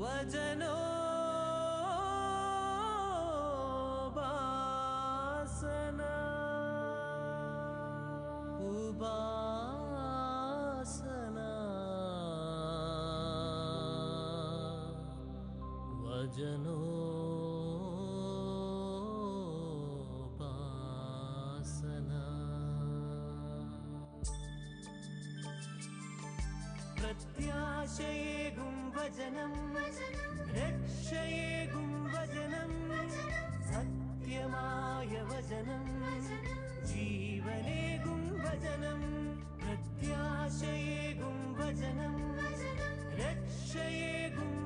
वजनसन उबन वजनौ पासन बासना गुम् भजनम् गुं भजनम् सत्यमाय भजनम् जीवने गुं भजनम् प्रत्याशयेगु भजनम् गुं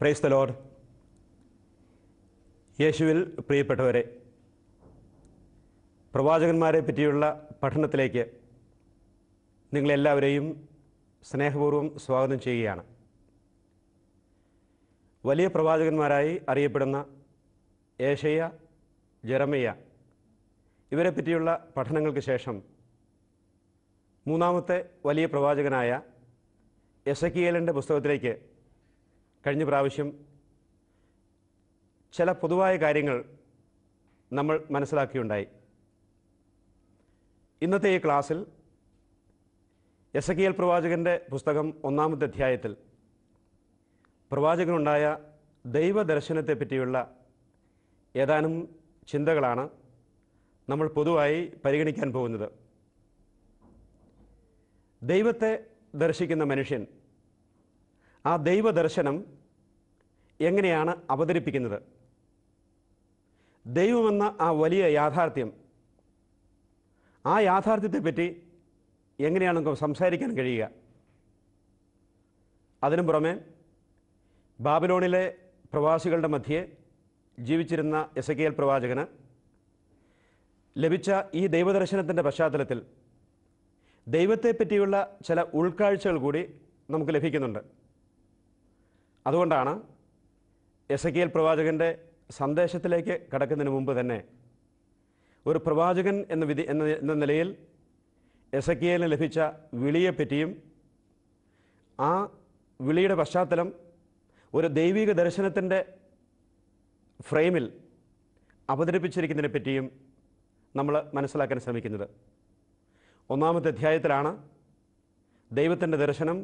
പ്രൈസ് ദ ലോഡ് യേശുവിൽ പ്രിയപ്പെട്ടവരെ പ്രവാചകന്മാരെ പറ്റിയുള്ള പഠനത്തിലേക്ക് നിങ്ങളെല്ലാവരെയും സ്നേഹപൂർവ്വം സ്വാഗതം ചെയ്യുകയാണ് വലിയ പ്രവാചകന്മാരായി അറിയപ്പെടുന്ന ഏഷയ്യ ജെറമയ്യ ഇവരെ പറ്റിയുള്ള പഠനങ്ങൾക്ക് ശേഷം മൂന്നാമത്തെ വലിയ പ്രവാചകനായ എസക്കിയേലിൻ്റെ പുസ്തകത്തിലേക്ക് കഴിഞ്ഞ പ്രാവശ്യം ചില പൊതുവായ കാര്യങ്ങൾ നമ്മൾ മനസ്സിലാക്കിയുണ്ടായി ഇന്നത്തെ ഈ ക്ലാസ്സിൽ എസ് കെ എൽ പ്രവാചകൻ്റെ പുസ്തകം ഒന്നാമത്തെ അധ്യായത്തിൽ പ്രവാചകനുണ്ടായ ദൈവദർശനത്തെ പറ്റിയുള്ള ഏതാനും ചിന്തകളാണ് നമ്മൾ പൊതുവായി പരിഗണിക്കാൻ പോകുന്നത് ദൈവത്തെ ദർശിക്കുന്ന മനുഷ്യൻ ആ ദൈവദർശനം എങ്ങനെയാണ് അവതരിപ്പിക്കുന്നത് ദൈവമെന്ന ആ വലിയ യാഥാർത്ഥ്യം ആ യാഥാർത്ഥ്യത്തെപ്പറ്റി എങ്ങനെയാണ് നമുക്ക് സംസാരിക്കാൻ കഴിയുക അതിനു പുറമെ ബാബിലോണിലെ പ്രവാസികളുടെ മധ്യേ ജീവിച്ചിരുന്ന എസ് കെ എൽ പ്രവാചകന് ലഭിച്ച ഈ ദൈവദർശനത്തിൻ്റെ പശ്ചാത്തലത്തിൽ ദൈവത്തെപ്പറ്റിയുള്ള ചില ഉൾക്കാഴ്ചകൾ കൂടി നമുക്ക് ലഭിക്കുന്നുണ്ട് അതുകൊണ്ടാണ് എസ് കെ എൽ പ്രവാചകൻ്റെ സന്ദേശത്തിലേക്ക് കടക്കുന്നതിന് മുമ്പ് തന്നെ ഒരു പ്രവാചകൻ എന്ന വിധി എന്ന എന്ന നിലയിൽ എസ് കെ എല്ലിന് ലഭിച്ച വിളിയെപ്പറ്റിയും ആ വിളിയുടെ പശ്ചാത്തലം ഒരു ദൈവിക ദർശനത്തിൻ്റെ ഫ്രെയിമിൽ അവതരിപ്പിച്ചിരിക്കുന്നതിനെ പറ്റിയും നമ്മൾ മനസ്സിലാക്കാൻ ശ്രമിക്കുന്നത് ഒന്നാമത്തെ അധ്യായത്തിലാണ് ദൈവത്തിൻ്റെ ദർശനം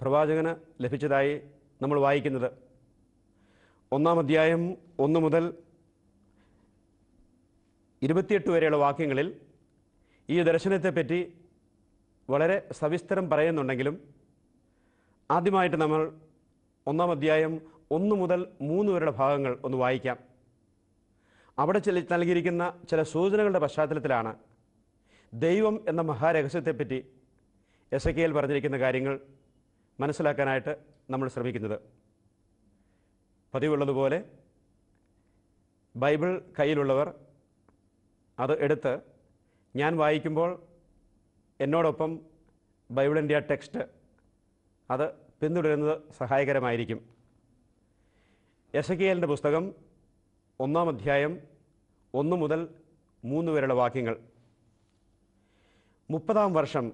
പ്രവാചകന് ലഭിച്ചതായി നമ്മൾ വായിക്കുന്നത് ഒന്നാം അധ്യായം ഒന്ന് മുതൽ ഇരുപത്തിയെട്ട് വരെയുള്ള വാക്യങ്ങളിൽ ഈ ദർശനത്തെപ്പറ്റി വളരെ സവിസ്തരം പറയുന്നുണ്ടെങ്കിലും ആദ്യമായിട്ട് നമ്മൾ ഒന്നാം അധ്യായം ഒന്ന് മുതൽ മൂന്ന് വരെയുള്ള ഭാഗങ്ങൾ ഒന്ന് വായിക്കാം അവിടെ ചില നൽകിയിരിക്കുന്ന ചില സൂചനകളുടെ പശ്ചാത്തലത്തിലാണ് ദൈവം എന്ന മഹാരഹസ്യത്തെപ്പറ്റി എസ് എ കെയിൽ പറഞ്ഞിരിക്കുന്ന കാര്യങ്ങൾ മനസ്സിലാക്കാനായിട്ട് നമ്മൾ ശ്രമിക്കുന്നത് പതിവുള്ളതുപോലെ ബൈബിൾ കയ്യിലുള്ളവർ അത് എടുത്ത് ഞാൻ വായിക്കുമ്പോൾ എന്നോടൊപ്പം ബൈബിളിൻ്റെ ആ ടെക്സ്റ്റ് അത് പിന്തുടരുന്നത് സഹായകരമായിരിക്കും എല്ലിൻ്റെ പുസ്തകം ഒന്നാം അധ്യായം ഒന്ന് മുതൽ മൂന്ന് വരെയുള്ള വാക്യങ്ങൾ മുപ്പതാം വർഷം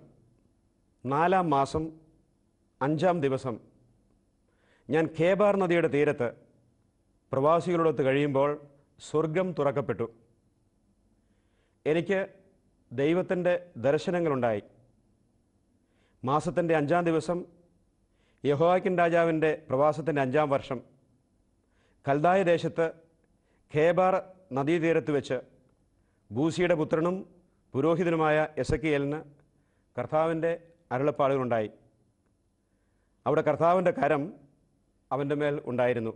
നാലാം മാസം അഞ്ചാം ദിവസം ഞാൻ കേബാർ നദിയുടെ തീരത്ത് പ്രവാസികളോടൊത്ത് കഴിയുമ്പോൾ സ്വർഗം തുറക്കപ്പെട്ടു എനിക്ക് ദൈവത്തിൻ്റെ ദർശനങ്ങളുണ്ടായി മാസത്തിൻ്റെ അഞ്ചാം ദിവസം യഹോവാക്കിൻ രാജാവിൻ്റെ പ്രവാസത്തിൻ്റെ അഞ്ചാം വർഷം കൽദായ ദേശത്ത് ഖേബാർ നദീതീരത്ത് വെച്ച് ബൂസിയുടെ പുത്രനും പുരോഹിതനുമായ എസക്കിയലിന് കർത്താവിൻ്റെ അരുളപ്പാടുകളുണ്ടായി അവിടെ കർത്താവിൻ്റെ കരം അവൻ്റെ മേൽ ഉണ്ടായിരുന്നു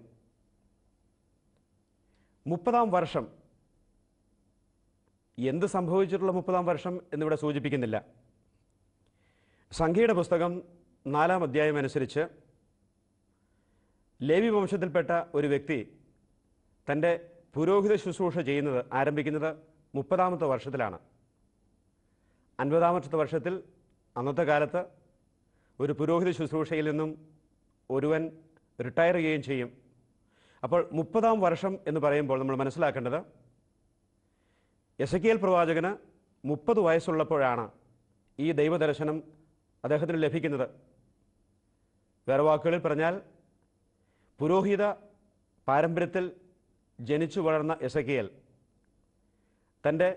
മുപ്പതാം വർഷം എന്ത് സംഭവിച്ചിട്ടുള്ള മുപ്പതാം വർഷം എന്നിവിടെ സൂചിപ്പിക്കുന്നില്ല സംഖ്യയുടെ പുസ്തകം നാലാം അധ്യായം അനുസരിച്ച് ലേവി വംശത്തിൽപ്പെട്ട ഒരു വ്യക്തി തൻ്റെ പുരോഹിത ശുശ്രൂഷ ചെയ്യുന്നത് ആരംഭിക്കുന്നത് മുപ്പതാമത്തെ വർഷത്തിലാണ് അൻപതാമത്തെ വർഷത്തിൽ അന്നത്തെ കാലത്ത് ഒരു പുരോഹിത ശുശ്രൂഷയിൽ നിന്നും ഒരുവൻ റിട്ടയർ ചെയ്യുകയും ചെയ്യും അപ്പോൾ മുപ്പതാം വർഷം എന്ന് പറയുമ്പോൾ നമ്മൾ മനസ്സിലാക്കേണ്ടത് എസക്കിയൽ പ്രവാചകന് മുപ്പത് വയസ്സുള്ളപ്പോഴാണ് ഈ ദൈവദർശനം അദ്ദേഹത്തിന് ലഭിക്കുന്നത് വേറെ വാക്കുകളിൽ പറഞ്ഞാൽ പുരോഹിത പാരമ്പര്യത്തിൽ ജനിച്ചു വളർന്ന എസക്കിയൽ തൻ്റെ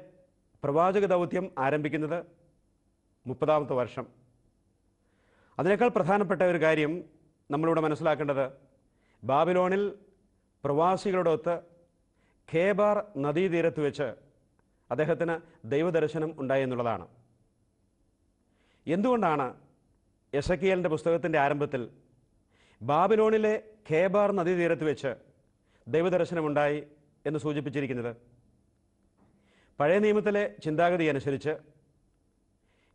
പ്രവാചക ദൗത്യം ആരംഭിക്കുന്നത് മുപ്പതാമത്തെ വർഷം അതിനേക്കാൾ പ്രധാനപ്പെട്ട ഒരു കാര്യം നമ്മളിവിടെ മനസ്സിലാക്കേണ്ടത് ബാബിലോണിൽ പ്രവാസികളോടൊത്ത് ഖേബാർ നദീതീരത്ത് വെച്ച് അദ്ദേഹത്തിന് ദൈവദർശനം ഉണ്ടായി എന്നുള്ളതാണ് എന്തുകൊണ്ടാണ് എസക്കിയലിൻ്റെ പുസ്തകത്തിൻ്റെ ആരംഭത്തിൽ ബാബിലോണിലെ ഖേബാർ നദീതീരത്ത് വെച്ച് ദൈവദർശനമുണ്ടായി എന്ന് സൂചിപ്പിച്ചിരിക്കുന്നത് പഴയ നിയമത്തിലെ ചിന്താഗതി അനുസരിച്ച്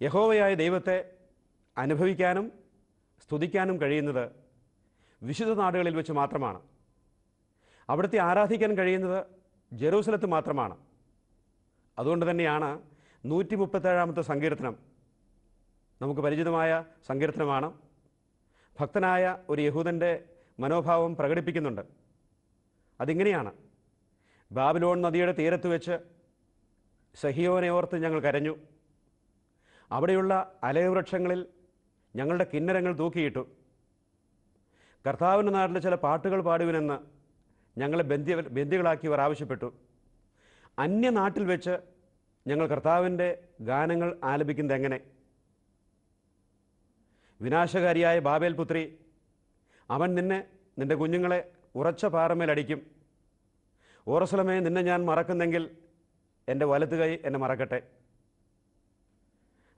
യഹോവയായ ദൈവത്തെ അനുഭവിക്കാനും സ്തുതിക്കാനും കഴിയുന്നത് വിശുദ്ധ നാടുകളിൽ വെച്ച് മാത്രമാണ് അവിടുത്തെ ആരാധിക്കാൻ കഴിയുന്നത് ജെറൂസലത്ത് മാത്രമാണ് അതുകൊണ്ട് തന്നെയാണ് നൂറ്റി മുപ്പത്തേഴാമത്തെ സങ്കീർത്തനം നമുക്ക് പരിചിതമായ സങ്കീർത്തനമാണ് ഭക്തനായ ഒരു യഹൂദൻ്റെ മനോഭാവം പ്രകടിപ്പിക്കുന്നുണ്ട് അതിങ്ങനെയാണ് ബാബിലോൺ നദിയുടെ തീരത്ത് വെച്ച് സഹിയോനെ ഓർത്ത് ഞങ്ങൾ കരഞ്ഞു അവിടെയുള്ള അലയവൃക്ഷങ്ങളിൽ ഞങ്ങളുടെ കിന്നരങ്ങൾ തൂക്കിയിട്ടു കർത്താവിൻ്റെ നാട്ടിലെ ചില പാട്ടുകൾ പാടുവിനെന്ന് ഞങ്ങളെ ബന്ധ്യ ബന്ധികളാക്കിയവർ ആവശ്യപ്പെട്ടു അന്യനാട്ടിൽ വെച്ച് ഞങ്ങൾ കർത്താവിൻ്റെ ഗാനങ്ങൾ ആലപിക്കുന്നത് എങ്ങനെ വിനാശകാരിയായ ബാബേൽ പുത്രി അവൻ നിന്നെ നിൻ്റെ കുഞ്ഞുങ്ങളെ ഉറച്ച പാറമേലടിക്കും ഓറസലമേ നിന്നെ ഞാൻ മറക്കുന്നെങ്കിൽ എൻ്റെ വലത്തുകൈ എന്നെ മറക്കട്ടെ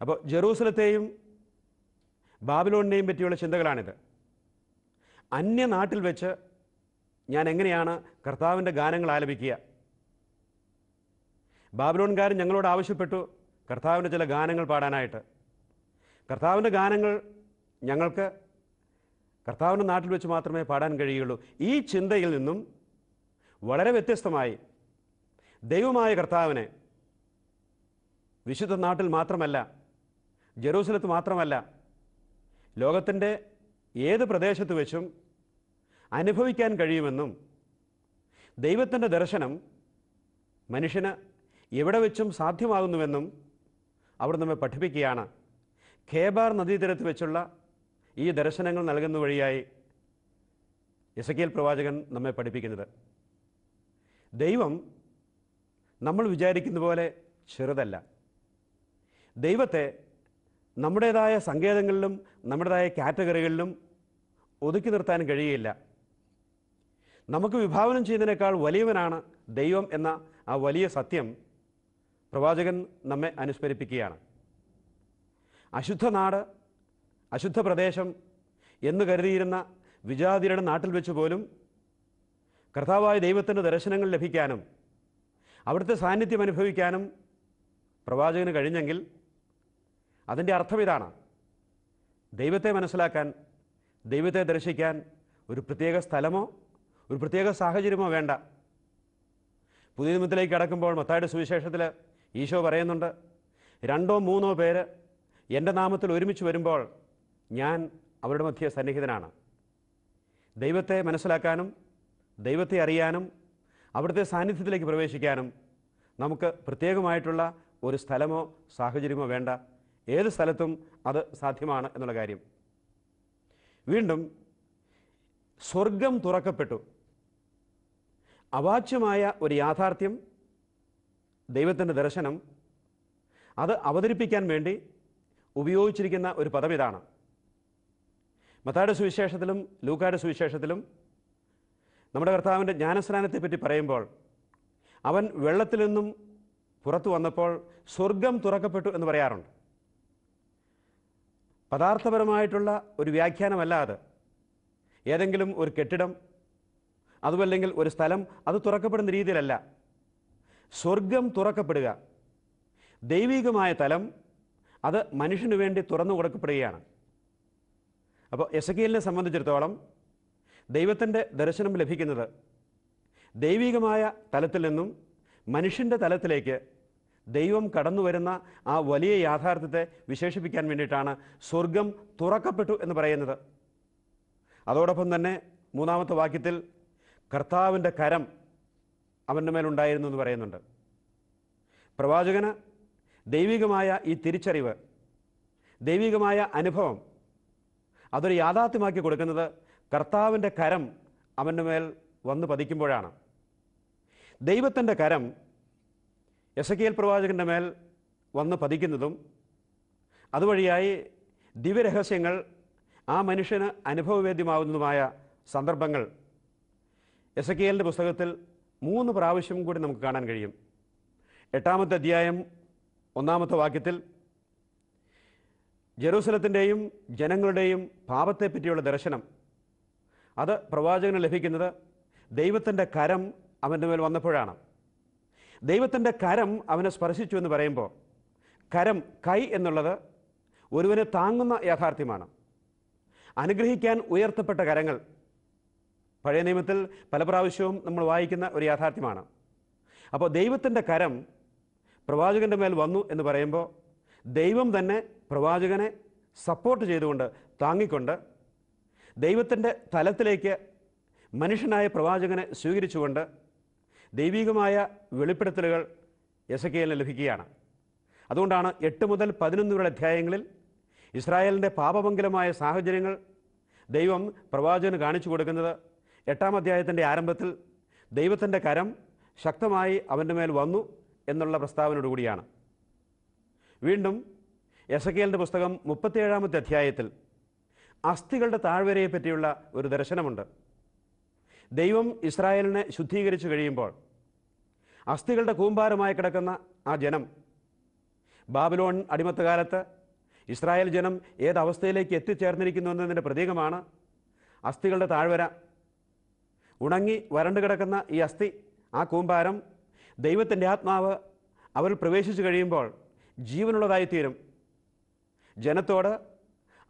അപ്പോൾ ജെറൂസലത്തെയും ബാബിലോണിനെയും പറ്റിയുള്ള ചിന്തകളാണിത് അന്യനാട്ടിൽ വെച്ച് ഞാൻ എങ്ങനെയാണ് കർത്താവിൻ്റെ ഗാനങ്ങൾ ആലപിക്കുക ബാബിലോൺകാരൻ ഞങ്ങളോട് ആവശ്യപ്പെട്ടു കർത്താവിൻ്റെ ചില ഗാനങ്ങൾ പാടാനായിട്ട് കർത്താവിൻ്റെ ഗാനങ്ങൾ ഞങ്ങൾക്ക് കർത്താവിൻ്റെ നാട്ടിൽ വെച്ച് മാത്രമേ പാടാൻ കഴിയുള്ളൂ ഈ ചിന്തയിൽ നിന്നും വളരെ വ്യത്യസ്തമായി ദൈവമായ കർത്താവിനെ വിശുദ്ധ നാട്ടിൽ മാത്രമല്ല ജെറൂസലത്ത് മാത്രമല്ല ലോകത്തിൻ്റെ ഏത് പ്രദേശത്ത് വെച്ചും അനുഭവിക്കാൻ കഴിയുമെന്നും ദൈവത്തിൻ്റെ ദർശനം മനുഷ്യന് എവിടെ വെച്ചും സാധ്യമാകുന്നുവെന്നും അവർ നമ്മെ പഠിപ്പിക്കുകയാണ് ഖേബാർ നദീതീരത്ത് വെച്ചുള്ള ഈ ദർശനങ്ങൾ നൽകുന്ന വഴിയായി ഇസക്കിയൽ പ്രവാചകൻ നമ്മെ പഠിപ്പിക്കുന്നത് ദൈവം നമ്മൾ വിചാരിക്കുന്ന പോലെ ചെറുതല്ല ദൈവത്തെ നമ്മുടേതായ സങ്കേതങ്ങളിലും നമ്മുടേതായ കാറ്റഗറികളിലും ഒതുക്കി നിർത്താൻ കഴിയില്ല നമുക്ക് വിഭാവനം ചെയ്യുന്നതിനേക്കാൾ വലിയവനാണ് ദൈവം എന്ന ആ വലിയ സത്യം പ്രവാചകൻ നമ്മെ അനുസ്മരിപ്പിക്കുകയാണ് അശുദ്ധ നാട് അശുദ്ധ പ്രദേശം എന്ന് കരുതിയിരുന്ന വിജാതിരുടെ നാട്ടിൽ വെച്ച് പോലും കർത്താവായ ദൈവത്തിൻ്റെ ദർശനങ്ങൾ ലഭിക്കാനും അവിടുത്തെ സാന്നിധ്യം അനുഭവിക്കാനും പ്രവാചകന് കഴിഞ്ഞെങ്കിൽ അതിൻ്റെ അർത്ഥം ഇതാണ് ദൈവത്തെ മനസ്സിലാക്കാൻ ദൈവത്തെ ദർശിക്കാൻ ഒരു പ്രത്യേക സ്ഥലമോ ഒരു പ്രത്യേക സാഹചര്യമോ വേണ്ട പുതിയ നിയമത്തിലേക്ക് കടക്കുമ്പോൾ മത്തായുടെ സുവിശേഷത്തിൽ ഈശോ പറയുന്നുണ്ട് രണ്ടോ മൂന്നോ പേര് എൻ്റെ നാമത്തിൽ ഒരുമിച്ച് വരുമ്പോൾ ഞാൻ അവരുടെ മധ്യ സന്നിഹിതനാണ് ദൈവത്തെ മനസ്സിലാക്കാനും ദൈവത്തെ അറിയാനും അവിടുത്തെ സാന്നിധ്യത്തിലേക്ക് പ്രവേശിക്കാനും നമുക്ക് പ്രത്യേകമായിട്ടുള്ള ഒരു സ്ഥലമോ സാഹചര്യമോ വേണ്ട ഏത് സ്ഥലത്തും അത് സാധ്യമാണ് എന്നുള്ള കാര്യം വീണ്ടും സ്വർഗം തുറക്കപ്പെട്ടു അവാച്യമായ ഒരു യാഥാർത്ഥ്യം ദൈവത്തിൻ്റെ ദർശനം അത് അവതരിപ്പിക്കാൻ വേണ്ടി ഉപയോഗിച്ചിരിക്കുന്ന ഒരു പദം ഇതാണ് മത്താട് സുവിശേഷത്തിലും ലൂക്കാട് സുവിശേഷത്തിലും നമ്മുടെ കർത്താവിൻ്റെ ജ്ഞാനസ്നാനത്തെപ്പറ്റി പറയുമ്പോൾ അവൻ വെള്ളത്തിൽ നിന്നും പുറത്തു വന്നപ്പോൾ സ്വർഗം തുറക്കപ്പെട്ടു എന്ന് പറയാറുണ്ട് പദാർത്ഥപരമായിട്ടുള്ള ഒരു വ്യാഖ്യാനമല്ല അത് ഏതെങ്കിലും ഒരു കെട്ടിടം അതുമല്ലെങ്കിൽ ഒരു സ്ഥലം അത് തുറക്കപ്പെടുന്ന രീതിയിലല്ല സ്വർഗം തുറക്കപ്പെടുക ദൈവികമായ തലം അത് മനുഷ്യന് വേണ്ടി തുറന്നു കൊടുക്കപ്പെടുകയാണ് അപ്പോൾ എസക്കിയലിനെ സംബന്ധിച്ചിടത്തോളം ദൈവത്തിൻ്റെ ദർശനം ലഭിക്കുന്നത് ദൈവികമായ തലത്തിൽ നിന്നും മനുഷ്യൻ്റെ തലത്തിലേക്ക് ദൈവം കടന്നു വരുന്ന ആ വലിയ യാഥാർത്ഥ്യത്തെ വിശേഷിപ്പിക്കാൻ വേണ്ടിയിട്ടാണ് സ്വർഗം തുറക്കപ്പെട്ടു എന്ന് പറയുന്നത് അതോടൊപ്പം തന്നെ മൂന്നാമത്തെ വാക്യത്തിൽ കർത്താവിൻ്റെ കരം അവൻ്റെ മേലുണ്ടായിരുന്നു എന്ന് പറയുന്നുണ്ട് പ്രവാചകന് ദൈവികമായ ഈ തിരിച്ചറിവ് ദൈവികമായ അനുഭവം അതൊരു യാഥാർത്ഥ്യമാക്കി കൊടുക്കുന്നത് കർത്താവിൻ്റെ കരം അവൻ്റെ മേൽ വന്ന് പതിക്കുമ്പോഴാണ് ദൈവത്തിൻ്റെ കരം എസ് കെ എൽ പ്രവാചകൻ്റെ മേൽ വന്ന് പതിക്കുന്നതും അതുവഴിയായി ദിവ്യരഹസ്യങ്ങൾ ആ മനുഷ്യന് അനുഭവവേദ്യമാവുന്നതുമായ സന്ദർഭങ്ങൾ എസ് കെ എല്ലിൻ്റെ പുസ്തകത്തിൽ മൂന്ന് പ്രാവശ്യം കൂടി നമുക്ക് കാണാൻ കഴിയും എട്ടാമത്തെ അധ്യായം ഒന്നാമത്തെ വാക്യത്തിൽ ജെറൂസലത്തിൻ്റെയും ജനങ്ങളുടെയും പാപത്തെപ്പറ്റിയുള്ള ദർശനം അത് പ്രവാചകന് ലഭിക്കുന്നത് ദൈവത്തിൻ്റെ കരം അവൻ്റെ മേൽ വന്നപ്പോഴാണ് ദൈവത്തിൻ്റെ കരം അവനെ സ്പർശിച്ചു എന്ന് പറയുമ്പോൾ കരം കൈ എന്നുള്ളത് ഒരുവനെ താങ്ങുന്ന യാഥാർത്ഥ്യമാണ് അനുഗ്രഹിക്കാൻ ഉയർത്തപ്പെട്ട കരങ്ങൾ പഴയ നിയമത്തിൽ പല പ്രാവശ്യവും നമ്മൾ വായിക്കുന്ന ഒരു യാഥാർത്ഥ്യമാണ് അപ്പോൾ ദൈവത്തിൻ്റെ കരം പ്രവാചകൻ്റെ മേൽ വന്നു എന്ന് പറയുമ്പോൾ ദൈവം തന്നെ പ്രവാചകനെ സപ്പോർട്ട് ചെയ്തുകൊണ്ട് താങ്ങിക്കൊണ്ട് ദൈവത്തിൻ്റെ തലത്തിലേക്ക് മനുഷ്യനായ പ്രവാചകനെ സ്വീകരിച്ചുകൊണ്ട് ദൈവികമായ വെളിപ്പെടുത്തലുകൾ എസ് കെ ലഭിക്കുകയാണ് അതുകൊണ്ടാണ് എട്ട് മുതൽ പതിനൊന്ന് വരെ അധ്യായങ്ങളിൽ ഇസ്രായേലിൻ്റെ പാപമംഗലമായ സാഹചര്യങ്ങൾ ദൈവം പ്രവാചകന് കാണിച്ചു കൊടുക്കുന്നത് എട്ടാം അധ്യായത്തിൻ്റെ ആരംഭത്തിൽ ദൈവത്തിൻ്റെ കരം ശക്തമായി അവൻ്റെ മേൽ വന്നു എന്നുള്ള പ്രസ്താവനയോടുകൂടിയാണ് വീണ്ടും എസക്കേലിൻ്റെ പുസ്തകം മുപ്പത്തിയേഴാമത്തെ അധ്യായത്തിൽ അസ്ഥികളുടെ താഴ്വരയെ പറ്റിയുള്ള ഒരു ദർശനമുണ്ട് ദൈവം ഇസ്രായേലിനെ ശുദ്ധീകരിച്ചു കഴിയുമ്പോൾ അസ്ഥികളുടെ കൂമ്പാരമായി കിടക്കുന്ന ആ ജനം ബാബിലോൺ അടിമത്തകാലത്ത് ഇസ്രായേൽ ജനം ഏതവസ്ഥയിലേക്ക് എത്തിച്ചേർന്നിരിക്കുന്നു എന്നതിൻ്റെ പ്രതീകമാണ് അസ്ഥികളുടെ താഴ്വര ഉണങ്ങി വരണ്ടു കിടക്കുന്ന ഈ അസ്ഥി ആ കൂമ്പാരം ദൈവത്തിൻ്റെ ആത്മാവ് അവരിൽ പ്രവേശിച്ചു കഴിയുമ്പോൾ ജീവനുള്ളതായിത്തീരും ജനത്തോട്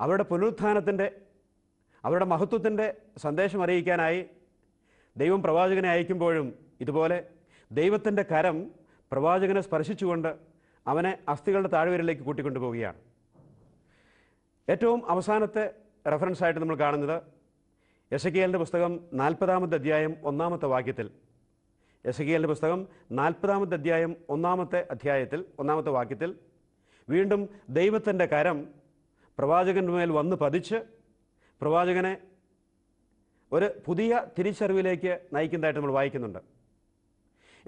അവരുടെ പുനരുത്ഥാനത്തിൻ്റെ അവരുടെ മഹത്വത്തിൻ്റെ സന്ദേശം അറിയിക്കാനായി ദൈവം പ്രവാചകനെ അയക്കുമ്പോഴും ഇതുപോലെ ദൈവത്തിൻ്റെ കരം പ്രവാചകനെ സ്പർശിച്ചുകൊണ്ട് അവനെ അസ്ഥികളുടെ താഴ്വരയിലേക്ക് കൂട്ടിക്കൊണ്ടുപോവുകയാണ് ഏറ്റവും അവസാനത്തെ റെഫറൻസ് ആയിട്ട് നമ്മൾ കാണുന്നത് എസക്കിയലിൻ്റെ പുസ്തകം നാൽപ്പതാമത്തെ അധ്യായം ഒന്നാമത്തെ വാക്യത്തിൽ എസക്കിയലിൻ്റെ പുസ്തകം നാൽപ്പതാമത്തെ അധ്യായം ഒന്നാമത്തെ അധ്യായത്തിൽ ഒന്നാമത്തെ വാക്യത്തിൽ വീണ്ടും ദൈവത്തിൻ്റെ കരം പ്രവാചകൻ്റെ മേൽ വന്ന് പതിച്ച് പ്രവാചകനെ ഒരു പുതിയ തിരിച്ചറിവിലേക്ക് നയിക്കുന്നതായിട്ട് നമ്മൾ വായിക്കുന്നുണ്ട്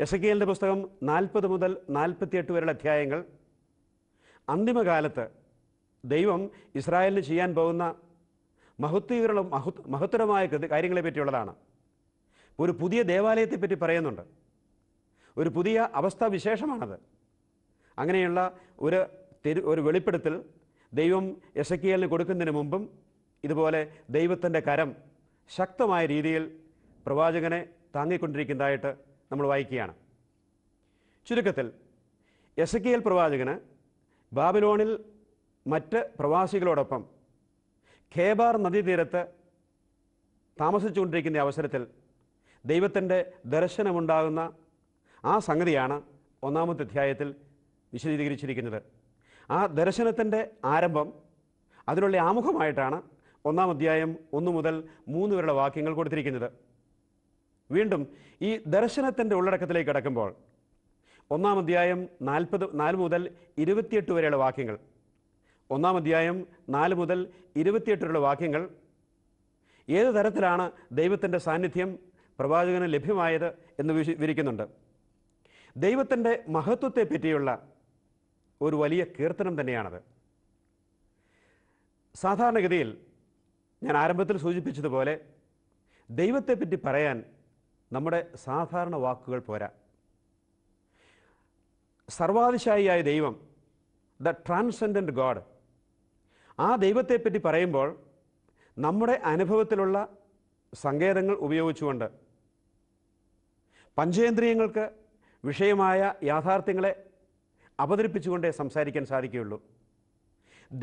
എസ് പുസ്തകം നാൽപ്പത് മുതൽ നാൽപ്പത്തിയെട്ട് വരെയുള്ള അധ്യായങ്ങൾ അന്തിമകാലത്ത് ദൈവം ഇസ്രായേലിന് ചെയ്യാൻ പോകുന്ന മഹത്വീകരണം മഹത് മഹത്തരമായ കാര്യങ്ങളെ പറ്റിയുള്ളതാണ് ഒരു പുതിയ ദേവാലയത്തെപ്പറ്റി പറയുന്നുണ്ട് ഒരു പുതിയ അവസ്ഥാ വിശേഷമാണത് അങ്ങനെയുള്ള ഒരു തെരു ഒരു വെളിപ്പെടുത്തൽ ദൈവം എസ് കെ എലിന് കൊടുക്കുന്നതിന് മുമ്പും ഇതുപോലെ ദൈവത്തിൻ്റെ കരം ശക്തമായ രീതിയിൽ പ്രവാചകനെ താങ്ങിക്കൊണ്ടിരിക്കുന്നതായിട്ട് നമ്മൾ വായിക്കുകയാണ് ചുരുക്കത്തിൽ എസക്കിയൽ പ്രവാചകന് ബാബിലോണിൽ മറ്റ് പ്രവാസികളോടൊപ്പം ഖേബാർ നദീതീരത്ത് താമസിച്ചുകൊണ്ടിരിക്കുന്ന അവസരത്തിൽ ദൈവത്തിൻ്റെ ദർശനമുണ്ടാകുന്ന ആ സംഗതിയാണ് ഒന്നാമത്തെ അധ്യായത്തിൽ വിശദീകരിച്ചിരിക്കുന്നത് ആ ദർശനത്തിൻ്റെ ആരംഭം അതിനുള്ള ആമുഖമായിട്ടാണ് ഒന്നാം അധ്യായം ഒന്നു മുതൽ മൂന്ന് വരെയുള്ള വാക്യങ്ങൾ കൊടുത്തിരിക്കുന്നത് വീണ്ടും ഈ ദർശനത്തിൻ്റെ ഉള്ളടക്കത്തിലേക്ക് കടക്കുമ്പോൾ ഒന്നാം അധ്യായം നാൽപ്പത് നാല് മുതൽ ഇരുപത്തിയെട്ട് വരെയുള്ള വാക്യങ്ങൾ ഒന്നാം അധ്യായം നാല് മുതൽ ഇരുപത്തിയെട്ട് വരെയുള്ള വാക്യങ്ങൾ ഏത് തരത്തിലാണ് ദൈവത്തിൻ്റെ സാന്നിധ്യം പ്രവാചകന് ലഭ്യമായത് എന്ന് വിവരിക്കുന്നുണ്ട് ദൈവത്തിൻ്റെ മഹത്വത്തെ പറ്റിയുള്ള ഒരു വലിയ കീർത്തനം തന്നെയാണത് സാധാരണഗതിയിൽ ഞാൻ ആരംഭത്തിൽ സൂചിപ്പിച്ചതുപോലെ ദൈവത്തെപ്പറ്റി പറയാൻ നമ്മുടെ സാധാരണ വാക്കുകൾ പോരാ സർവാതിശായിയായ ദൈവം ദ ട്രാൻസെൻഡൻറ്റ് ഗോഡ് ആ ദൈവത്തെപ്പറ്റി പറയുമ്പോൾ നമ്മുടെ അനുഭവത്തിലുള്ള സങ്കേതങ്ങൾ ഉപയോഗിച്ചുകൊണ്ട് പഞ്ചേന്ദ്രിയങ്ങൾക്ക് വിഷയമായ യാഥാർത്ഥ്യങ്ങളെ അവതരിപ്പിച്ചുകൊണ്ടേ സംസാരിക്കാൻ സാധിക്കുകയുള്ളൂ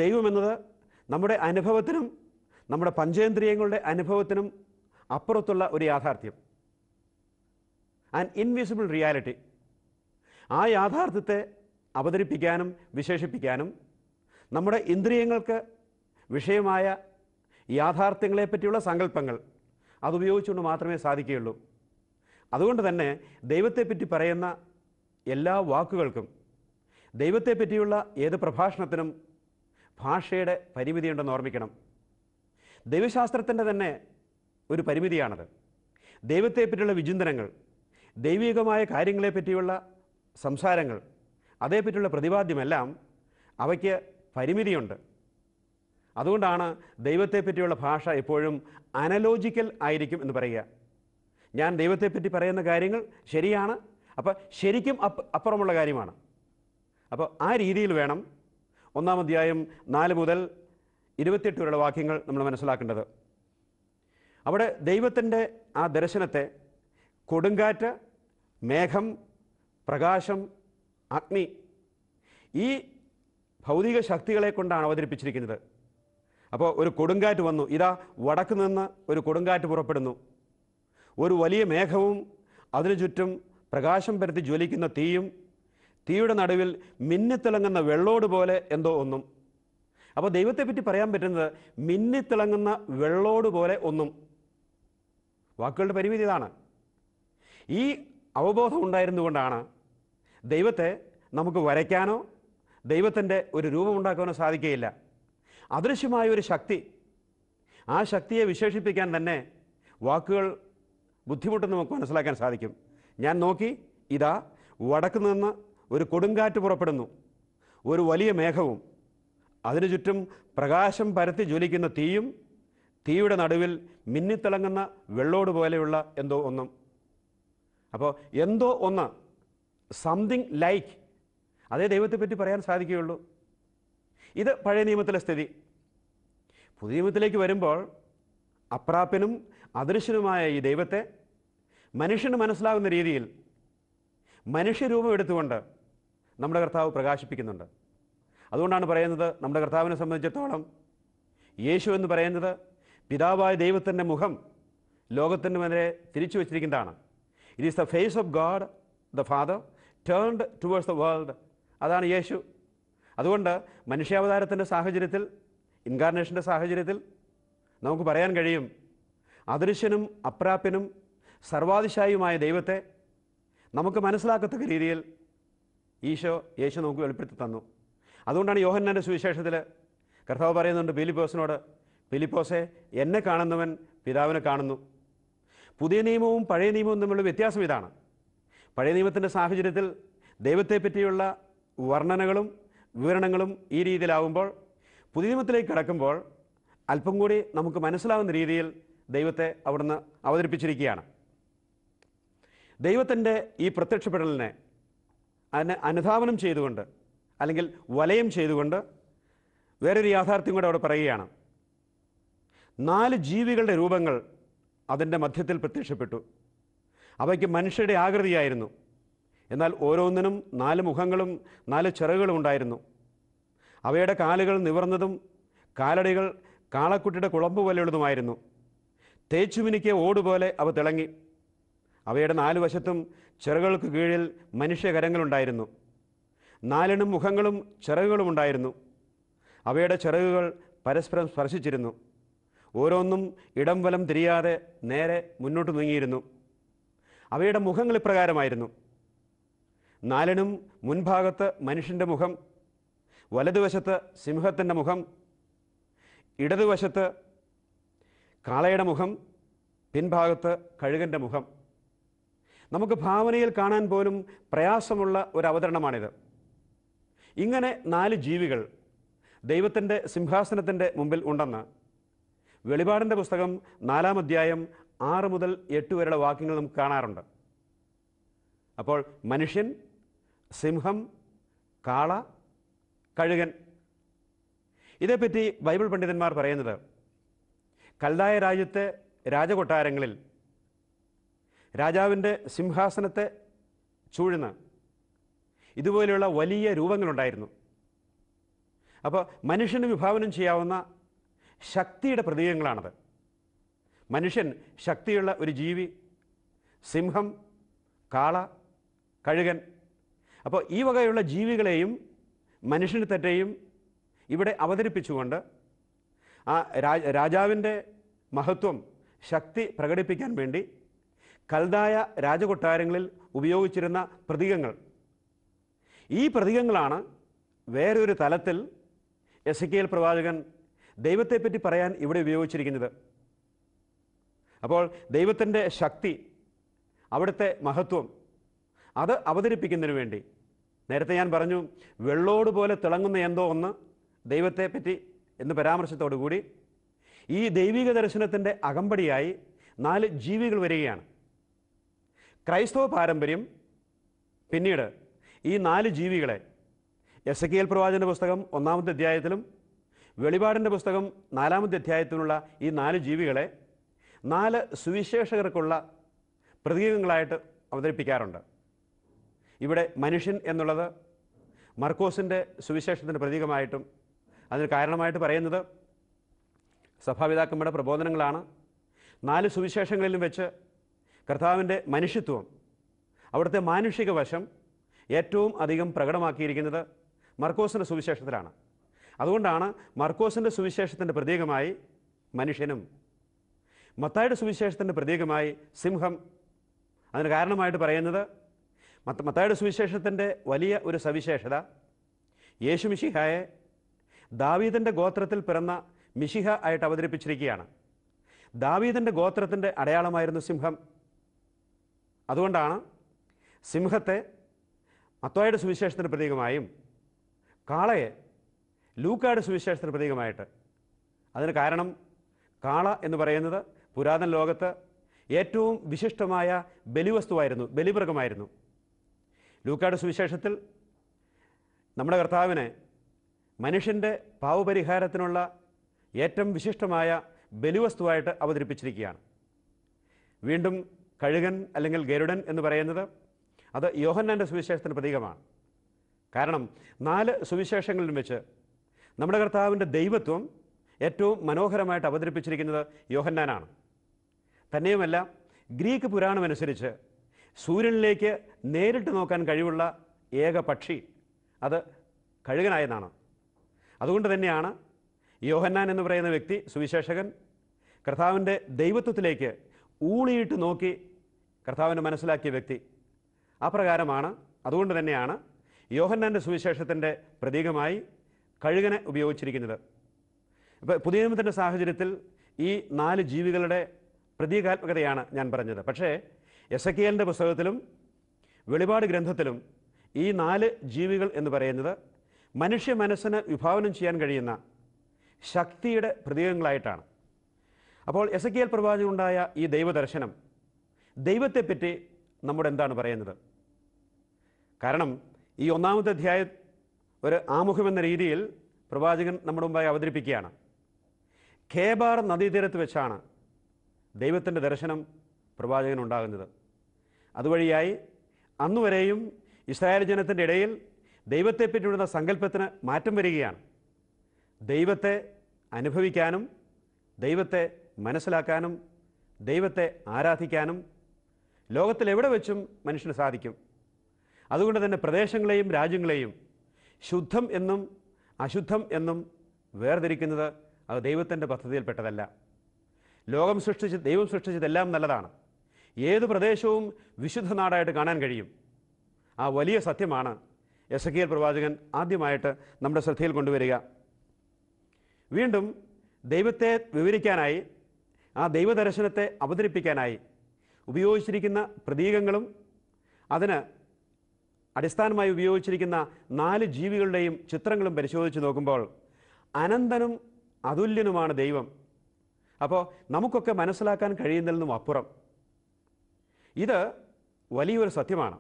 ദൈവമെന്നത് നമ്മുടെ അനുഭവത്തിനും നമ്മുടെ പഞ്ചേന്ദ്രിയങ്ങളുടെ അനുഭവത്തിനും അപ്പുറത്തുള്ള ഒരു യാഥാർത്ഥ്യം ആൻ ഇൻവിസിബിൾ റിയാലിറ്റി ആ യാഥാർത്ഥ്യത്തെ അവതരിപ്പിക്കാനും വിശേഷിപ്പിക്കാനും നമ്മുടെ ഇന്ദ്രിയങ്ങൾക്ക് വിഷയമായ യാഥാർത്ഥ്യങ്ങളെ പറ്റിയുള്ള സങ്കല്പങ്ങൾ അതുപയോഗിച്ചുകൊണ്ട് മാത്രമേ സാധിക്കുകയുള്ളൂ അതുകൊണ്ട് തന്നെ ദൈവത്തെപ്പറ്റി പറയുന്ന എല്ലാ വാക്കുകൾക്കും ദൈവത്തെപ്പറ്റിയുള്ള ഏത് പ്രഭാഷണത്തിനും ഭാഷയുടെ പരിമിതിയുണ്ടെന്ന് ഓർമ്മിക്കണം ദൈവശാസ്ത്രത്തിൻ്റെ തന്നെ ഒരു പരിമിതിയാണത് ദൈവത്തെ വിചിന്തനങ്ങൾ ദൈവികമായ കാര്യങ്ങളെ പറ്റിയുള്ള സംസാരങ്ങൾ അതേപ്പറ്റിയുള്ള പ്രതിപാദ്യമെല്ലാം അവയ്ക്ക് പരിമിതിയുണ്ട് അതുകൊണ്ടാണ് ദൈവത്തെ പറ്റിയുള്ള ഭാഷ എപ്പോഴും അനലോജിക്കൽ ആയിരിക്കും എന്ന് പറയുക ഞാൻ ദൈവത്തെപ്പറ്റി പറയുന്ന കാര്യങ്ങൾ ശരിയാണ് അപ്പോൾ ശരിക്കും അപ്പുറമുള്ള കാര്യമാണ് അപ്പോൾ ആ രീതിയിൽ വേണം ഒന്നാം അധ്യായം നാല് മുതൽ ഇരുപത്തിയെട്ട് വരെയുള്ള വാക്യങ്ങൾ നമ്മൾ മനസ്സിലാക്കേണ്ടത് അവിടെ ദൈവത്തിൻ്റെ ആ ദർശനത്തെ കൊടുങ്കാറ്റ് മേഘം പ്രകാശം അഗ്നി ഈ ഭൗതിക ശക്തികളെ കൊണ്ടാണ് അവതരിപ്പിച്ചിരിക്കുന്നത് അപ്പോൾ ഒരു കൊടുങ്കാറ്റ് വന്നു ഇതാ വടക്ക് നിന്ന് ഒരു കൊടുങ്കാറ്റ് പുറപ്പെടുന്നു ഒരു വലിയ മേഘവും അതിനു ചുറ്റും പ്രകാശം പരത്തി ജ്വലിക്കുന്ന തീയും തീയുടെ നടുവിൽ മിന്നിത്തിളങ്ങുന്ന വെള്ളോട് പോലെ എന്തോ ഒന്നും അപ്പോൾ ദൈവത്തെപ്പറ്റി പറയാൻ പറ്റുന്നത് മിന്നിത്തിളങ്ങുന്ന വെള്ളോട് പോലെ ഒന്നും വാക്കുകളുടെ പരിമിതി ഇതാണ് ഈ അവബോധം ഉണ്ടായിരുന്നുകൊണ്ടാണ് ദൈവത്തെ നമുക്ക് വരയ്ക്കാനോ ദൈവത്തിൻ്റെ ഒരു രൂപം ഉണ്ടാക്കാനോ സാധിക്കുകയില്ല അദൃശ്യമായ ഒരു ശക്തി ആ ശക്തിയെ വിശേഷിപ്പിക്കാൻ തന്നെ വാക്കുകൾ ബുദ്ധിമുട്ടെന്ന് നമുക്ക് മനസ്സിലാക്കാൻ സാധിക്കും ഞാൻ നോക്കി ഇതാ വടക്ക് നിന്ന് ഒരു കൊടുങ്കാറ്റ് പുറപ്പെടുന്നു ഒരു വലിയ മേഘവും അതിനു ചുറ്റും പ്രകാശം പരത്തി ജ്വലിക്കുന്ന തീയും തീയുടെ നടുവിൽ മിന്നിത്തിളങ്ങുന്ന വെള്ളോട് പോലെയുള്ള എന്തോ ഒന്നും അപ്പോൾ എന്തോ ഒന്ന് സംതിങ് ലൈക്ക് അതേ ദൈവത്തെപ്പറ്റി പറയാൻ സാധിക്കുകയുള്ളൂ ഇത് പഴയ നിയമത്തിലെ സ്ഥിതി പുതിയ നിയമത്തിലേക്ക് വരുമ്പോൾ അപ്രാപ്യനും അദൃശ്യനുമായ ഈ ദൈവത്തെ മനുഷ്യന് മനസ്സിലാകുന്ന രീതിയിൽ മനുഷ്യരൂപം എടുത്തുകൊണ്ട് നമ്മുടെ കർത്താവ് പ്രകാശിപ്പിക്കുന്നുണ്ട് അതുകൊണ്ടാണ് പറയുന്നത് നമ്മുടെ കർത്താവിനെ സംബന്ധിച്ചിടത്തോളം യേശു എന്ന് പറയുന്നത് പിതാവായ ദൈവത്തിൻ്റെ മുഖം ലോകത്തിൻ്റെ നേരെ തിരിച്ചു വച്ചിരിക്കുന്നതാണ് it is the face of God the Father turned towards the world അതാണ് യേശു അതുകൊണ്ട് മനുഷ്യാവതാരത്തിൻ്റെ സാഹചര്യത്തിൽ ഇൻകാർണേഷൻ്റെ സാഹചര്യത്തിൽ നമുക്ക് പറയാൻ കഴിയും അദൃശ്യനും അപ്രാപ്യനും സർവാതിശായിയുമായ ദൈവത്തെ നമുക്ക് മനസ്സിലാക്കത്തക്ക രീതിയിൽ ഈശോ യേശു നമുക്ക് വെളിപ്പെടുത്തി തന്നു അതുകൊണ്ടാണ് യോഹന്നൻ്റെ സുവിശേഷത്തിൽ കർത്താവ് പറയുന്നുണ്ട് ഫിലിപ്പോസിനോട് ഫിലിപ്പോസെ എന്നെ കാണുന്നവൻ പിതാവിനെ കാണുന്നു പുതിയ നിയമവും പഴയ നിയമവും തമ്മിലുള്ള വ്യത്യാസം ഇതാണ് പഴയ നിയമത്തിൻ്റെ സാഹചര്യത്തിൽ ദൈവത്തെപ്പറ്റിയുള്ള വർണ്ണനകളും വിവരണങ്ങളും ഈ രീതിയിലാവുമ്പോൾ പുതിയ നിയമത്തിലേക്ക് കടക്കുമ്പോൾ അല്പം കൂടി നമുക്ക് മനസ്സിലാവുന്ന രീതിയിൽ ദൈവത്തെ അവിടുന്ന് അവതരിപ്പിച്ചിരിക്കുകയാണ് ദൈവത്തിൻ്റെ ഈ പ്രത്യക്ഷപ്പെടലിനെ അതിനെ അനുധാവനം ചെയ്തുകൊണ്ട് അല്ലെങ്കിൽ വലയം ചെയ്തുകൊണ്ട് വേറൊരു യാഥാർത്ഥ്യം കൂടെ അവിടെ പറയുകയാണ് നാല് ജീവികളുടെ രൂപങ്ങൾ അതിൻ്റെ മധ്യത്തിൽ പ്രത്യക്ഷപ്പെട്ടു അവയ്ക്ക് മനുഷ്യരുടെ ആകൃതിയായിരുന്നു എന്നാൽ ഓരോന്നിനും നാല് മുഖങ്ങളും നാല് ചിറകുകളും ഉണ്ടായിരുന്നു അവയുടെ കാലുകൾ നിവർന്നതും കാലടികൾ കാളക്കുട്ടിയുടെ കുളമ്പ് പോലെയുള്ളതുമായിരുന്നു ഓട് ഓടുപോലെ അവ തിളങ്ങി അവയുടെ നാലു വശത്തും ചിറകുകൾക്ക് കീഴിൽ മനുഷ്യകരങ്ങളുണ്ടായിരുന്നു നാലെണ്ണും മുഖങ്ങളും ചിറകുകളും ഉണ്ടായിരുന്നു അവയുടെ ചിറകുകൾ പരസ്പരം സ്പർശിച്ചിരുന്നു ഓരോന്നും ഇടം വലം തിരിയാതെ നേരെ മുന്നോട്ട് നീങ്ങിയിരുന്നു അവയുടെ മുഖങ്ങൾ ഇപ്രകാരമായിരുന്നു നാലനും മുൻഭാഗത്ത് മനുഷ്യൻ്റെ മുഖം വലതുവശത്ത് സിംഹത്തിൻ്റെ മുഖം ഇടതുവശത്ത് കാളയുടെ മുഖം പിൻഭാഗത്ത് കഴുകൻ്റെ മുഖം നമുക്ക് ഭാവനയിൽ കാണാൻ പോലും പ്രയാസമുള്ള ഒരു അവതരണമാണിത് ഇങ്ങനെ നാല് ജീവികൾ ദൈവത്തിൻ്റെ സിംഹാസനത്തിൻ്റെ മുമ്പിൽ ഉണ്ടെന്ന് വെളിപാടിൻ്റെ പുസ്തകം നാലാം അധ്യായം ആറ് മുതൽ എട്ട് വരെയുള്ള വാക്യങ്ങൾ നമുക്ക് കാണാറുണ്ട് അപ്പോൾ മനുഷ്യൻ സിംഹം കാള കഴുകൻ ഇതേപ്പറ്റി ബൈബിൾ പണ്ഡിതന്മാർ പറയുന്നത് കല്ലായ രാജ്യത്തെ രാജകൊട്ടാരങ്ങളിൽ രാജാവിൻ്റെ സിംഹാസനത്തെ ചൂഴുന്ന ഇതുപോലെയുള്ള വലിയ രൂപങ്ങളുണ്ടായിരുന്നു അപ്പോൾ മനുഷ്യന് വിഭാവനം ചെയ്യാവുന്ന ശക്തിയുടെ പ്രതീകങ്ങളാണത് മനുഷ്യൻ ശക്തിയുള്ള ഒരു ജീവി സിംഹം കാള കഴുകൻ അപ്പോൾ ഈ വകയുള്ള ജീവികളെയും മനുഷ്യന് തെറ്റെയും ഇവിടെ അവതരിപ്പിച്ചുകൊണ്ട് ആ രാജാവിൻ്റെ മഹത്വം ശക്തി പ്രകടിപ്പിക്കാൻ വേണ്ടി കൽതായ രാജകൊട്ടാരങ്ങളിൽ ഉപയോഗിച്ചിരുന്ന പ്രതീകങ്ങൾ ഈ പ്രതീകങ്ങളാണ് വേറൊരു തലത്തിൽ എസ് കെ എൽ പ്രവാചകൻ ദൈവത്തെപ്പറ്റി പറയാൻ ഇവിടെ ഉപയോഗിച്ചിരിക്കുന്നത് അപ്പോൾ ദൈവത്തിൻ്റെ ശക്തി അവിടുത്തെ മഹത്വം അത് അവതരിപ്പിക്കുന്നതിന് വേണ്ടി നേരത്തെ ഞാൻ പറഞ്ഞു വെള്ളോട് പോലെ തിളങ്ങുന്ന എന്തോ ഒന്ന് ദൈവത്തെപ്പറ്റി എന്ന് പരാമർശത്തോടുകൂടി കൂടി ഈ ദൈവിക ദർശനത്തിൻ്റെ അകമ്പടിയായി നാല് ജീവികൾ വരികയാണ് ക്രൈസ്തവ പാരമ്പര്യം പിന്നീട് ഈ നാല് ജീവികളെ എസ് കെ എൽ പ്രവാചൻ്റെ പുസ്തകം ഒന്നാമത്തെ അധ്യായത്തിലും വെളിപാടിൻ്റെ പുസ്തകം നാലാമത്തെ അധ്യായത്തിലുള്ള ഈ നാല് ജീവികളെ നാല് സുവിശേഷകർക്കുള്ള പ്രതീകങ്ങളായിട്ട് അവതരിപ്പിക്കാറുണ്ട് ഇവിടെ മനുഷ്യൻ എന്നുള്ളത് മർക്കോസിൻ്റെ സുവിശേഷത്തിൻ്റെ പ്രതീകമായിട്ടും അതിന് കാരണമായിട്ട് പറയുന്നത് സഭാപിതാക്കന്മാരുടെ പ്രബോധനങ്ങളാണ് നാല് സുവിശേഷങ്ങളിലും വെച്ച് കർത്താവിൻ്റെ മനുഷ്യത്വം അവിടുത്തെ മാനുഷിക വശം ഏറ്റവും അധികം പ്രകടമാക്കിയിരിക്കുന്നത് മർക്കോസിൻ്റെ സുവിശേഷത്തിലാണ് അതുകൊണ്ടാണ് മർക്കോസിൻ്റെ സുവിശേഷത്തിൻ്റെ പ്രതീകമായി മനുഷ്യനും മത്തായുടെ സുവിശേഷത്തിൻ്റെ പ്രതീകമായി സിംഹം അതിന് കാരണമായിട്ട് പറയുന്നത് മത്ത മത്തായുടെ സുവിശേഷത്തിൻ്റെ വലിയ ഒരു സവിശേഷത യേശു മിഷിഹായെ ദാവീദിൻ്റെ ഗോത്രത്തിൽ പിറന്ന മിഷിഹ ആയിട്ട് അവതരിപ്പിച്ചിരിക്കുകയാണ് ദാവീദിൻ്റെ ഗോത്രത്തിൻ്റെ അടയാളമായിരുന്നു സിംഹം അതുകൊണ്ടാണ് സിംഹത്തെ മത്തോയുടെ സുവിശേഷത്തിന് പ്രതീകമായും കാളയെ ലൂക്കായുടെ സുവിശേഷത്തിന് പ്രതീകമായിട്ട് അതിന് കാരണം കാള എന്ന് പറയുന്നത് പുരാതന ലോകത്ത് ഏറ്റവും വിശിഷ്ടമായ ബലിവസ്തുവായിരുന്നു ബലിമൃഗമായിരുന്നു ലൂക്കായുടെ സുവിശേഷത്തിൽ നമ്മുടെ കർത്താവിനെ മനുഷ്യൻ്റെ പാവപരിഹാരത്തിനുള്ള ഏറ്റവും വിശിഷ്ടമായ ബലിവസ്തുവായിട്ട് അവതരിപ്പിച്ചിരിക്കുകയാണ് വീണ്ടും കഴുകൻ അല്ലെങ്കിൽ ഗരുഡൻ എന്ന് പറയുന്നത് അത് യോഹന്നാൻ്റെ സുവിശേഷത്തിന് പ്രതീകമാണ് കാരണം നാല് സുവിശേഷങ്ങളിലും വെച്ച് നമ്മുടെ കർത്താവിൻ്റെ ദൈവത്വം ഏറ്റവും മനോഹരമായിട്ട് അവതരിപ്പിച്ചിരിക്കുന്നത് യോഹന്നാനാണ് തന്നെയുമല്ല ഗ്രീക്ക് പുരാണമനുസരിച്ച് സൂര്യനിലേക്ക് നേരിട്ട് നോക്കാൻ കഴിവുള്ള ഏക പക്ഷി അത് കഴുകനായെന്നാണ് അതുകൊണ്ട് തന്നെയാണ് യോഹന്നാൻ എന്ന് പറയുന്ന വ്യക്തി സുവിശേഷകൻ കർത്താവിൻ്റെ ദൈവത്വത്തിലേക്ക് ഊളിയിട്ട് നോക്കി കർത്താവിനെ മനസ്സിലാക്കിയ വ്യക്തി അപ്രകാരമാണ് അതുകൊണ്ട് തന്നെയാണ് യോഹന്നാൻ്റെ സുവിശേഷത്തിൻ്റെ പ്രതീകമായി കഴുകനെ ഉപയോഗിച്ചിരിക്കുന്നത് ഇപ്പോൾ പുതിയ നിയമത്തിൻ്റെ സാഹചര്യത്തിൽ ഈ നാല് ജീവികളുടെ പ്രതീകാത്മകതയാണ് ഞാൻ പറഞ്ഞത് പക്ഷേ എസ് എ പുസ്തകത്തിലും വെളിപാട് ഗ്രന്ഥത്തിലും ഈ നാല് ജീവികൾ എന്ന് പറയുന്നത് മനുഷ്യ മനസ്സിന് വിഭാവനം ചെയ്യാൻ കഴിയുന്ന ശക്തിയുടെ പ്രതീകങ്ങളായിട്ടാണ് അപ്പോൾ എസ് എ കെ എൽ പ്രവാചകനുണ്ടായ ഈ ദൈവദർശനം ദൈവത്തെപ്പറ്റി നമ്മുടെ എന്താണ് പറയുന്നത് കാരണം ഈ ഒന്നാമത്തെ അധ്യായ ഒരു ആമുഖമെന്ന രീതിയിൽ പ്രവാചകൻ നമ്മുടെ മുമ്പായി അവതരിപ്പിക്കുകയാണ് ഖേബാർ നദീതീരത്ത് വെച്ചാണ് ദൈവത്തിൻ്റെ ദർശനം പ്രവാചകൻ ഉണ്ടാകുന്നത് അതുവഴിയായി അന്നുവരെയും ഇസ്രായേൽ ജനത്തിൻ്റെ ഇടയിൽ ദൈവത്തെ പിന്നിടുന്ന സങ്കല്പത്തിന് മാറ്റം വരികയാണ് ദൈവത്തെ അനുഭവിക്കാനും ദൈവത്തെ മനസ്സിലാക്കാനും ദൈവത്തെ ആരാധിക്കാനും ലോകത്തിൽ എവിടെ വെച്ചും മനുഷ്യന് സാധിക്കും അതുകൊണ്ട് തന്നെ പ്രദേശങ്ങളെയും രാജ്യങ്ങളെയും ശുദ്ധം എന്നും അശുദ്ധം എന്നും വേർതിരിക്കുന്നത് അത് ദൈവത്തിൻ്റെ പദ്ധതിയിൽപ്പെട്ടതല്ല ലോകം സൃഷ്ടിച്ച് ദൈവം സൃഷ്ടിച്ചതെല്ലാം നല്ലതാണ് ഏത് പ്രദേശവും വിശുദ്ധ നാടായിട്ട് കാണാൻ കഴിയും ആ വലിയ സത്യമാണ് എസ് കെ പ്രവാചകൻ ആദ്യമായിട്ട് നമ്മുടെ ശ്രദ്ധയിൽ കൊണ്ടുവരിക വീണ്ടും ദൈവത്തെ വിവരിക്കാനായി ആ ദൈവദർശനത്തെ അവതരിപ്പിക്കാനായി ഉപയോഗിച്ചിരിക്കുന്ന പ്രതീകങ്ങളും അതിന് അടിസ്ഥാനമായി ഉപയോഗിച്ചിരിക്കുന്ന നാല് ജീവികളുടെയും ചിത്രങ്ങളും പരിശോധിച്ച് നോക്കുമ്പോൾ അനന്തനും അതുല്യനുമാണ് ദൈവം അപ്പോൾ നമുക്കൊക്കെ മനസ്സിലാക്കാൻ നിന്നും അപ്പുറം ഇത് വലിയൊരു സത്യമാണ്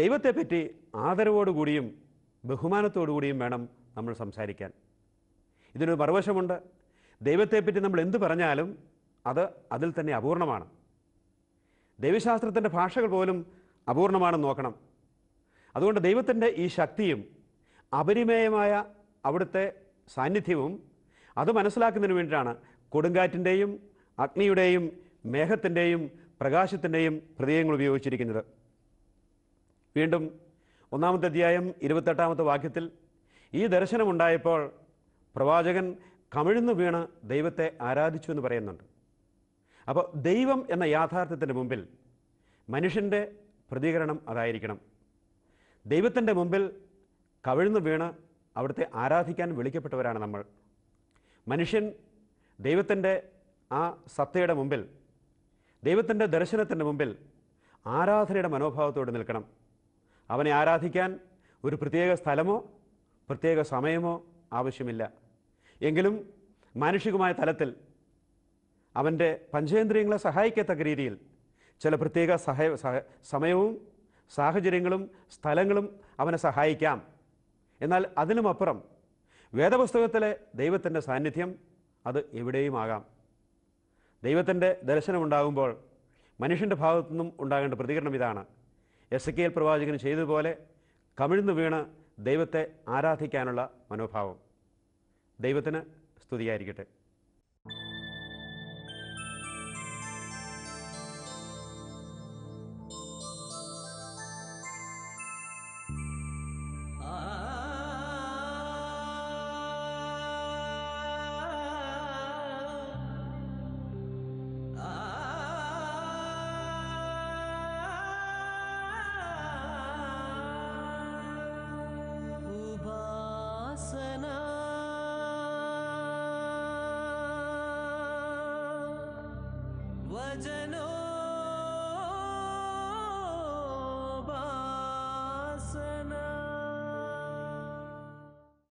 ദൈവത്തെപ്പറ്റി ആദരവോടുകൂടിയും ബഹുമാനത്തോടുകൂടിയും വേണം നമ്മൾ സംസാരിക്കാൻ ഇതിനൊരു മറുവശമുണ്ട് ദൈവത്തെപ്പറ്റി നമ്മൾ എന്ത് പറഞ്ഞാലും അത് അതിൽ തന്നെ അപൂർണമാണ് ദൈവശാസ്ത്രത്തിൻ്റെ ഭാഷകൾ പോലും അപൂർണമാണെന്ന് നോക്കണം അതുകൊണ്ട് ദൈവത്തിൻ്റെ ഈ ശക്തിയും അപരിമേയമായ അവിടുത്തെ സാന്നിധ്യവും അത് മനസ്സിലാക്കുന്നതിന് വേണ്ടിയിട്ടാണ് കൊടുങ്കാറ്റിൻ്റെയും അഗ്നിയുടെയും മേഘത്തിൻ്റെയും പ്രകാശത്തിൻ്റെയും പ്രതീകങ്ങൾ ഉപയോഗിച്ചിരിക്കുന്നത് വീണ്ടും ഒന്നാമത്തെ അധ്യായം ഇരുപത്തെട്ടാമത്തെ വാക്യത്തിൽ ഈ ദർശനമുണ്ടായപ്പോൾ പ്രവാചകൻ കമിഴ്ന്നു വീണ് ദൈവത്തെ ആരാധിച്ചു എന്ന് പറയുന്നുണ്ട് അപ്പോൾ ദൈവം എന്ന യാഥാർത്ഥ്യത്തിൻ്റെ മുമ്പിൽ മനുഷ്യൻ്റെ പ്രതികരണം അതായിരിക്കണം ദൈവത്തിൻ്റെ മുമ്പിൽ കവിഴ്ന്ന് വീണ് അവിടുത്തെ ആരാധിക്കാൻ വിളിക്കപ്പെട്ടവരാണ് നമ്മൾ മനുഷ്യൻ ദൈവത്തിൻ്റെ ആ സത്തയുടെ മുമ്പിൽ ദൈവത്തിൻ്റെ ദർശനത്തിൻ്റെ മുമ്പിൽ ആരാധനയുടെ മനോഭാവത്തോടെ നിൽക്കണം അവനെ ആരാധിക്കാൻ ഒരു പ്രത്യേക സ്ഥലമോ പ്രത്യേക സമയമോ ആവശ്യമില്ല എങ്കിലും മാനുഷികമായ തലത്തിൽ അവൻ്റെ പഞ്ചേന്ദ്രിയങ്ങളെ സഹായിക്കത്തക്ക രീതിയിൽ ചില പ്രത്യേക സഹായ സമയവും സാഹചര്യങ്ങളും സ്ഥലങ്ങളും അവനെ സഹായിക്കാം എന്നാൽ അതിനുമപ്പുറം വേദപുസ്തകത്തിലെ ദൈവത്തിൻ്റെ സാന്നിധ്യം അത് എവിടെയും ആകാം ദൈവത്തിൻ്റെ ദർശനമുണ്ടാകുമ്പോൾ മനുഷ്യൻ്റെ ഭാഗത്തുനിന്നും ഉണ്ടാകേണ്ട പ്രതികരണം ഇതാണ് എസ് കെ എൽ പ്രവാചകൻ ചെയ്തതുപോലെ കമിഴ്ന്നു വീണ് ദൈവത്തെ ആരാധിക്കാനുള്ള മനോഭാവം ദൈവത്തിന് സ്തുതിയായിരിക്കട്ടെ